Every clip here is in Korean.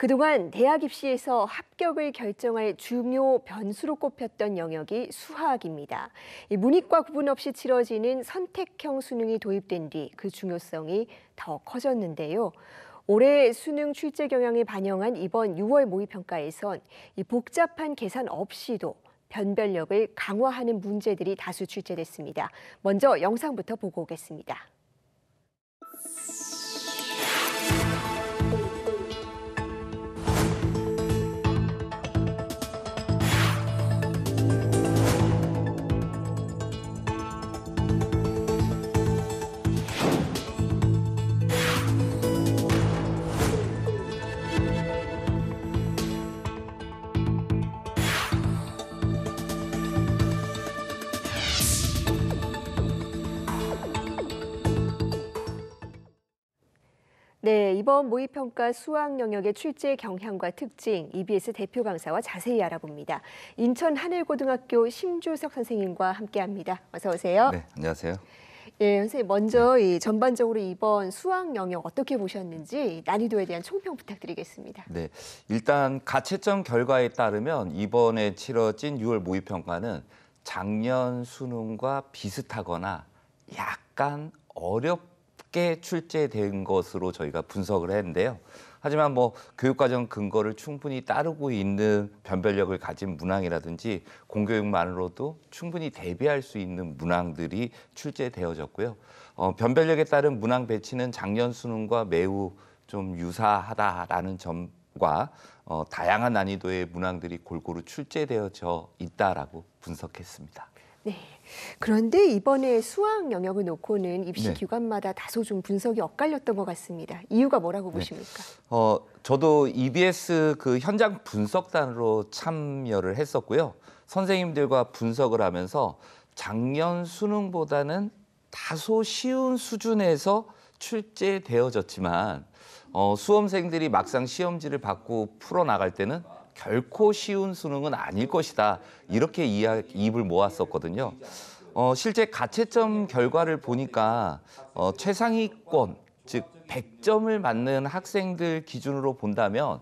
그동안 대학 입시에서 합격을 결정할 중요 변수로 꼽혔던 영역이 수학입니다. 문익과 구분 없이 치러지는 선택형 수능이 도입된 뒤 그 중요성이 더 커졌는데요. 올해 수능 출제 경향에 반영한 이번 6월 모의평가에선 이 복잡한 계산 없이도 변별력을 강화하는 문제들이 다수 출제됐습니다. 먼저 영상부터 보고 오겠습니다. 네, 이번 모의평가 수학 영역의 출제 경향과 특징, EBS 대표 강사와 자세히 알아봅니다. 인천 한일고등학교 심주석 선생님과 함께합니다. 어서 오세요. 네, 안녕하세요. 예, 선생님 먼저 이 전반적으로 이번 수학 영역 어떻게 보셨는지 난이도에 대한 총평 부탁드리겠습니다. 네, 일단 가채점 결과에 따르면 이번에 치러진 6월 모의평가는 작년 수능과 비슷하거나 약간 어렵 낮게 출제된 것으로 저희가 분석을 했는데요. 하지만 뭐 교육과정 근거를 충분히 따르고 있는 변별력을 가진 문항이라든지 공교육만으로도 충분히 대비할 수 있는 문항들이 출제되어졌고요. 어, 변별력에 따른 문항 배치는 작년 수능과 매우 좀 유사하다라는 점과 어, 다양한 난이도의 문항들이 골고루 출제되어져 있다라고 분석했습니다. 네. 그런데 이번에 수학 영역을 놓고는 입시 네. 기관마다 다소 좀 분석이 엇갈렸던 것 같습니다. 이유가 뭐라고 네. 보십니까? 어, 저도 EBS 그 현장 분석단으로 참여를 했었고요. 선생님들과 분석을 하면서 작년 수능보다는 다소 쉬운 수준에서 출제되어졌지만 어, 수험생들이 막상 시험지를 받고 풀어나갈 때는 결코 쉬운 수능은 아닐 것이다. 이렇게 이야, 입을 모았었거든요. 어, 실제 가채점 결과를 보니까 어, 최상위권, 즉 100점을 맞는 학생들 기준으로 본다면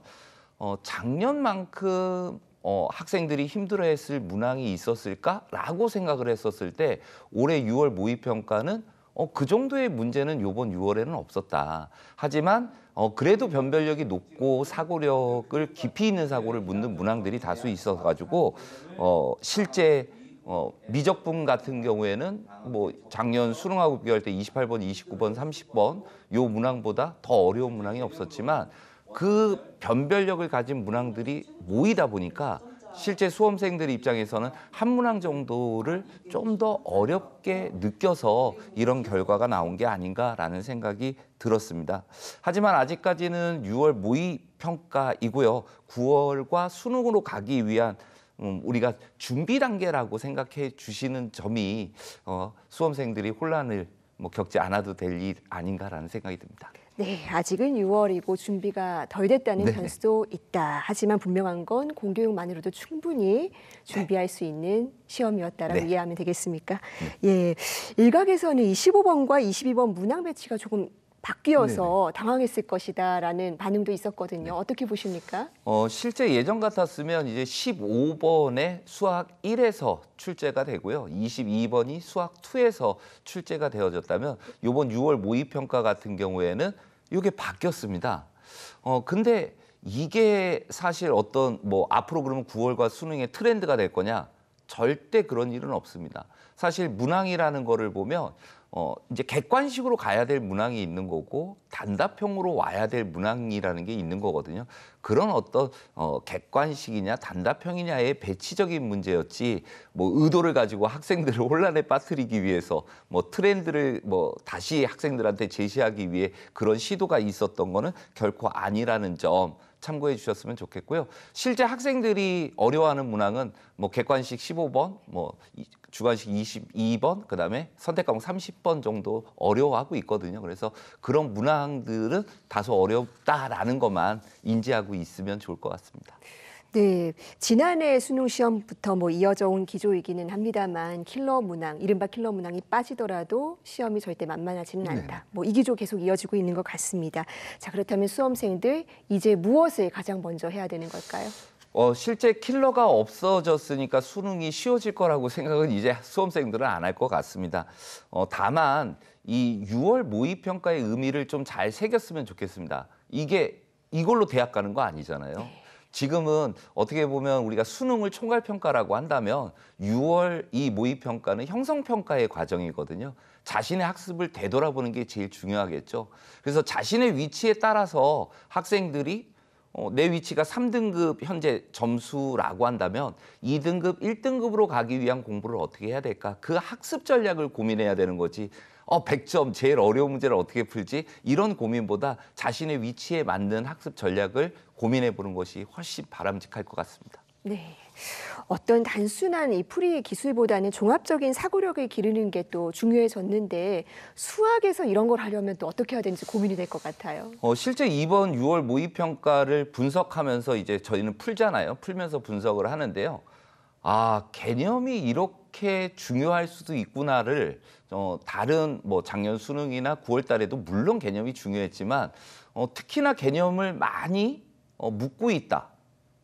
어, 작년만큼 어, 학생들이 힘들어했을 문항이 있었을까라고 생각을 했었을 때 올해 6월 모의평가는 어, 그 정도의 문제는 요번 6월에는 없었다. 하지만 어, 그래도 변별력이 높고 사고력을 깊이 있는 사고를 묻는 문항들이 다수 있어가지고 어, 실제 어, 미적분 같은 경우에는 뭐 작년 수능하고 비교할 때 28번, 29번, 30번 요 문항보다 더 어려운 문항이 없었지만 그 변별력을 가진 문항들이 모이다 보니까 실제 수험생들 입장에서는 한 문항 정도를 좀 더 어렵게 느껴서 이런 결과가 나온 게 아닌가라는 생각이 들었습니다. 하지만 아직까지는 6월 모의 평가이고요. 9월과 수능으로 가기 위한 음, 우리가 준비 단계라고 생각해 주시는 점이 어, 수험생들이 혼란을 뭐 겪지 않아도 될 일 아닌가라는 생각이 듭니다. 네, 아직은 6월이고 준비가 덜 됐다는 네. 변수도 있다. 하지만 분명한 건 공교육만으로도 충분히 네. 준비할 네. 수 있는 시험이었다라고 네. 이해하면 되겠습니까? 음. 예, 일각에서는 25번과 22번 문항 배치가 조금 바뀌어서 당황했을 것이다라는 반응도 있었거든요. 네. 어떻게 보십니까? 어, 실제 예전 같았으면 이제 15번에 수학 1에서 출제가 되고요. 22번이 수학 2에서 출제가 되어졌다면 이번 6월 모의평가 같은 경우에는 이게 바뀌었습니다. 어, 근데 이게 사실 어떤 뭐 앞으로 그러면 9월과 수능의 트렌드가 될 거냐? 절대 그런 일은 없습니다. 사실 문항이라는 거를 보면 어, 이제 객관식으로 가야 될 문항이 있는 거고 단답형으로 와야 될 문항이라는 게 있는 거거든요. 그런 어떤 어, 객관식이냐 단답형이냐의 배치적인 문제였지 뭐 의도를 가지고 학생들을 혼란에 빠뜨리기 위해서 뭐 트렌드를 뭐 다시 학생들한테 제시하기 위해 그런 시도가 있었던 거는 결코 아니라는 점. 참고해 주셨으면 좋겠고요. 실제 학생들이 어려워하는 문항은 뭐 객관식 15번, 뭐 주관식 22번, 그다음에 선택과목 30번 정도 어려워하고 있거든요. 그래서 그런 문항들은 다소 어렵다라는 것만 인지하고 있으면 좋을 것 같습니다. 네, 지난해 수능 시험부터 뭐 이어져 온 기조이기는 합니다만 킬러 문항, 이른바 킬러 문항이 빠지더라도 시험이 절대 만만하지는 네. 않다. 뭐 이 기조 계속 이어지고 있는 것 같습니다. 자, 그렇다면 수험생들 이제 무엇을 가장 먼저 해야 되는 걸까요? 어, 실제 킬러가 없어졌으니까 수능이 쉬워질 거라고 생각은 이제 수험생들은 안 할 것 같습니다. 어, 다만 이 6월 모의평가의 의미를 좀 잘 새겼으면 좋겠습니다. 이게 이걸로 대학 가는 거 아니잖아요. 네. 지금은 어떻게 보면 우리가 수능을 총괄 평가라고 한다면 6월 이 모의 평가는 형성 평가의 과정이거든요. 자신의 학습을 되돌아보는 게 제일 중요하겠죠. 그래서 자신의 위치에 따라서 학생들이 어, 내 위치가 3등급 현재 점수라고 한다면 2등급, 1등급으로 가기 위한 공부를 어떻게 해야 될까? 그 학습 전략을 고민해야 되는 거지. 어, 100점 제일 어려운 문제를 어떻게 풀지 이런 고민보다 자신의 위치에 맞는 학습 전략을 고민해 보는 것이 훨씬 바람직할 것 같습니다. 네. 어떤 단순한 이 풀이 기술보다는 종합적인 사고력을 기르는 게 또 중요해졌는데 수학에서 이런 걸 하려면 또 어떻게 해야 되는지 고민이 될 것 같아요. 어, 실제 이번 6월 모의평가를 분석하면서 이제 저희는 풀잖아요. 풀면서 분석을 하는데요. 아, 개념이 이렇게 이렇게 중요할 수도 있구나를 어, 다른 뭐 작년 수능이나 9월 달에도 물론 개념이 중요했지만 어, 특히나 개념을 많이 어, 묻고 있다.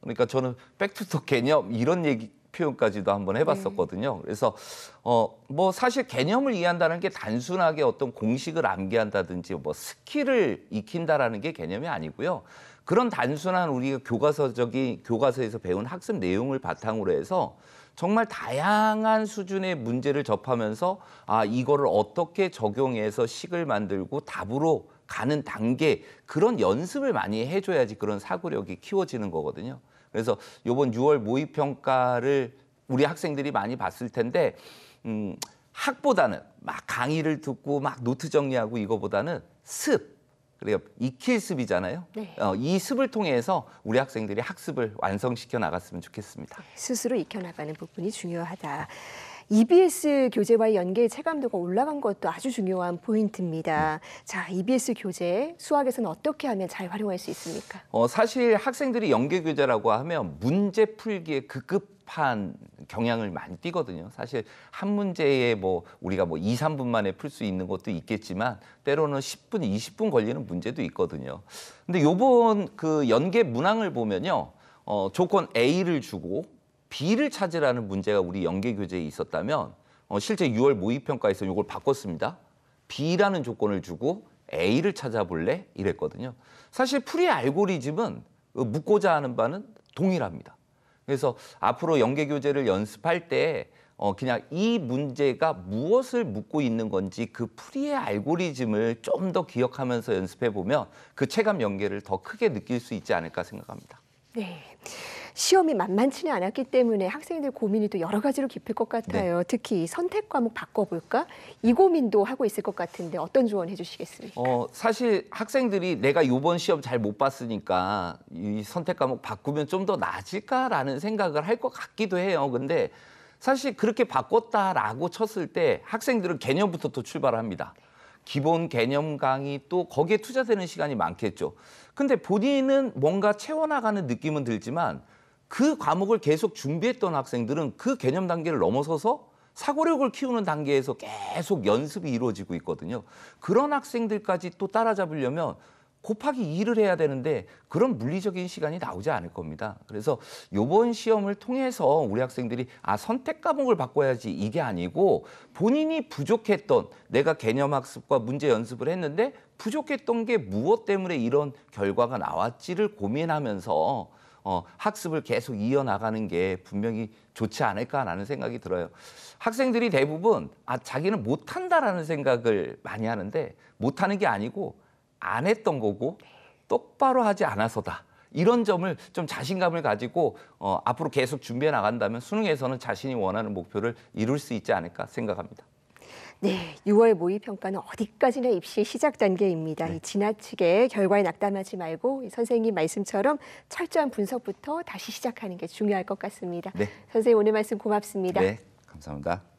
그러니까 저는 백투더 개념 이런 얘기 표현까지도 한번 해봤었거든요. 네. 그래서 어 뭐 사실 개념을 이해한다는 게 단순하게 어떤 공식을 암기한다든지 뭐 스킬을 익힌다라는 게 개념이 아니고요. 그런 단순한 우리가 교과서적인 교과서에서 배운 학습 내용을 바탕으로 해서 정말 다양한 수준의 문제를 접하면서 아 이거를 어떻게 적용해서 식을 만들고 답으로 가는 단계 그런 연습을 많이 해줘야지 그런 사고력이 키워지는 거거든요. 그래서 요번 6월 모의 평가를 우리 학생들이 많이 봤을 텐데 음, 학보다는 막 강의를 듣고 막 노트 정리하고 이거보다는 습 그래요 익힐 습이잖아요. 네. 어, 이 습을 통해서 우리 학생들이 학습을 완성시켜 나갔으면 좋겠습니다. 스스로 익혀나가는 부분이 중요하다. EBS 교재와의 연계 체감도가 올라간 것도 아주 중요한 포인트입니다. 자, EBS 교재 수학에서는 어떻게 하면 잘 활용할 수 있습니까? 어, 사실 학생들이 연계 교재라고 하면 문제 풀기에 급급 복한 경향을 많이 띠거든요. 사실 한 문제에 뭐 우리가 뭐 2, 3분 만에 풀 수 있는 것도 있겠지만 때로는 10분, 20분 걸리는 문제도 있거든요. 근데 요번 그 연계 문항을 보면요. 어, 조건 A를 주고 B를 찾으라는 문제가 우리 연계 교재에 있었다면 어, 실제 6월 모의 평가에서 요걸 바꿨습니다. B라는 조건을 주고 A를 찾아볼래? 이랬거든요. 사실 풀이 알고리즘은 어, 묻고자 하는 바는 동일합니다. 그래서 앞으로 연계 교재를 연습할 때 어, 그냥 이 문제가 무엇을 묻고 있는 건지 그 풀이의 알고리즘을 좀 더 기억하면서 연습해 보면 그 체감 연계를 더 크게 느낄 수 있지 않을까 생각합니다. 네. 시험이 만만치는 않았기 때문에 학생들 고민이 또 여러 가지로 깊을 것 네. 같아요. 네. 특히 선택 과목 바꿔볼까 이 고민도 하고 있을 것 같은데 어떤 조언 해주시겠습니까? 어, 사실 학생들이 내가 이번 시험 잘 못 봤으니까 이 선택 과목 바꾸면 좀 더 나아질까라는 생각을 할 것 같기도 해요. 근데 사실 그렇게 바꿨다라고 쳤을 때 학생들은 개념부터 또 출발합니다. 기본 개념 강의 또 거기에 투자되는 시간이 많겠죠. 근데 본인은 뭔가 채워나가는 느낌은 들지만 그 과목을 계속 준비했던 학생들은 그 개념 단계를 넘어서서 사고력을 키우는 단계에서 계속 연습이 이루어지고 있거든요. 그런 학생들까지 또 따라잡으려면 곱하기 2를 해야 되는데 그런 물리적인 시간이 나오지 않을 겁니다. 그래서 요번 시험을 통해서 우리 학생들이 아 선택 과목을 바꿔야지 이게 아니고 본인이 부족했던 내가 개념 학습과 문제 연습을 했는데 부족했던 게 무엇 때문에 이런 결과가 나왔지를 고민하면서 어, 학습을 계속 이어나가는 게 분명히 좋지 않을까라는 생각이 들어요. 학생들이 대부분 아, 자기는 못한다라는 생각을 많이 하는데 못하는 게 아니고 안 했던 거고 똑바로 하지 않아서다. 이런 점을 좀 자신감을 가지고 어, 앞으로 계속 준비해 나간다면 수능에서는 자신이 원하는 목표를 이룰 수 있지 않을까 생각합니다. 네, 6월 모의 평가는 어디까지나 입시 시작 단계입니다. 네. 지나치게 결과에 낙담하지 말고 선생님 말씀처럼 철저한 분석부터 다시 시작하는 게 중요할 것 같습니다. 네. 선생님 오늘 말씀 고맙습니다. 네, 감사합니다.